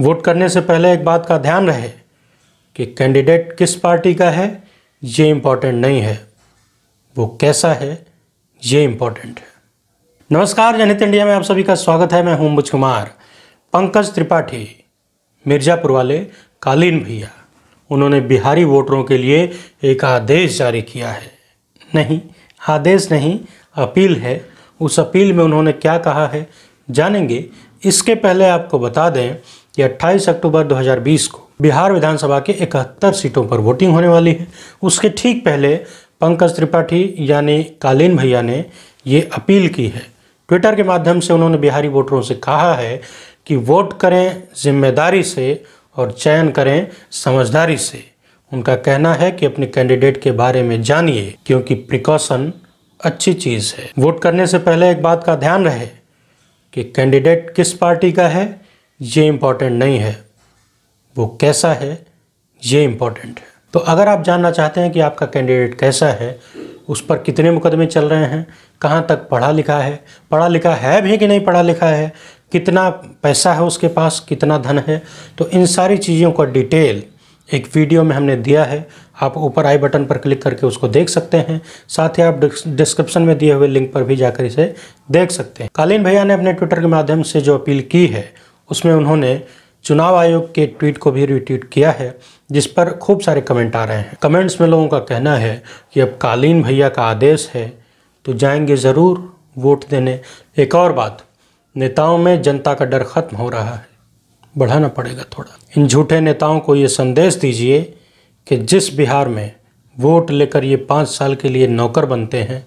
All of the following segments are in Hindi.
वोट करने से पहले एक बात का ध्यान रहे कि कैंडिडेट किस पार्टी का है ये इम्पॉर्टेंट नहीं है वो कैसा है ये इम्पॉर्टेंट है नमस्कार जनित इंडिया में आप सभी का स्वागत है मैं हूं मुझ कुमार पंकज त्रिपाठी मिर्जापुर वाले कालीन भैया उन्होंने बिहारी वोटरों के लिए एक आदेश जारी किया है नहीं आदेश नहीं अपील है उस अपील में उन्होंने क्या कहा है जानेंगे इसके पहले आपको बता दें कि 28 अक्टूबर 2020 को बिहार विधानसभा के 71 सीटों पर वोटिंग होने वाली है उसके ठीक पहले पंकज त्रिपाठी यानी कालीन भैया ने ये अपील की है ट्विटर के माध्यम से उन्होंने बिहारी वोटरों से कहा है कि वोट करें जिम्मेदारी से और चयन करें समझदारी से उनका कहना है कि अपने कैंडिडेट के बारे में जानिए क्योंकि प्रिकॉशन अच्छी चीज़ है वोट करने से पहले एक बात का ध्यान रहे कि कैंडिडेट किस पार्टी का है ये इम्पॉर्टेंट नहीं है वो कैसा है ये इम्पॉर्टेंट है तो अगर आप जानना चाहते हैं कि आपका कैंडिडेट कैसा है उस पर कितने मुकदमे चल रहे हैं कहाँ तक पढ़ा लिखा है पढ़ा लिखा है भी कि नहीं पढ़ा लिखा है कितना पैसा है उसके पास कितना धन है तो इन सारी चीज़ों का डिटेल एक वीडियो में हमने दिया है आप ऊपर आई बटन पर क्लिक करके उसको देख सकते हैं साथ ही आप डिस्क्रिप्शन में दिए हुए लिंक पर भी जाकर इसे देख सकते हैं कालीन भैया ने अपने ट्विटर के माध्यम से जो अपील की है उसमें उन्होंने चुनाव आयोग के ट्वीट को भी रिट्वीट किया है जिस पर खूब सारे कमेंट आ रहे हैं कमेंट्स में लोगों का कहना है कि अब कालीन भैया का आदेश है तो जाएंगे ज़रूर वोट देने एक और बात नेताओं में जनता का डर खत्म हो रहा है बढ़ाना पड़ेगा थोड़ा इन झूठे नेताओं को ये संदेश दीजिए कि जिस बिहार में वोट लेकर ये पाँच साल के लिए नौकर बनते हैं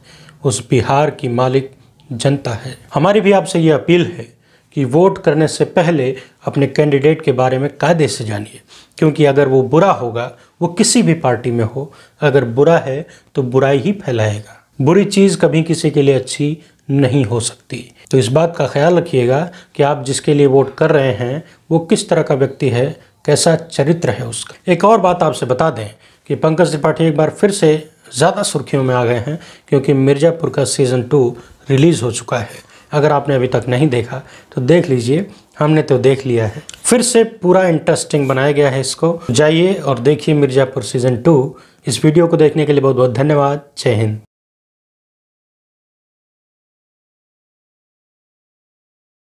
उस बिहार की मालिक जनता है हमारी भी आपसे ये अपील है कि वोट करने से पहले अपने कैंडिडेट के बारे में कायदे से जानिए क्योंकि अगर वो बुरा होगा वो किसी भी पार्टी में हो अगर बुरा है तो बुराई ही फैलाएगा बुरी चीज़ कभी किसी के लिए अच्छी नहीं हो सकती तो इस बात का ख्याल रखिएगा कि आप जिसके लिए वोट कर रहे हैं वो किस तरह का व्यक्ति है कैसा चरित्र है उसका एक और बात आपसे बता दें कि पंकज त्रिपाठी एक बार फिर से ज़्यादा सुर्खियों में आ गए हैं क्योंकि मिर्ज़ापुर का सीज़न टू रिलीज़ हो चुका है अगर आपने अभी तक नहीं देखा तो देख लीजिए हमने तो देख लिया है फिर से पूरा इंटरेस्टिंग बनाया गया है इसको जाइए और देखिए मिर्ज़ापुर सीज़न टू इस वीडियो को देखने के लिए बहुत बहुत धन्यवाद जय हिंद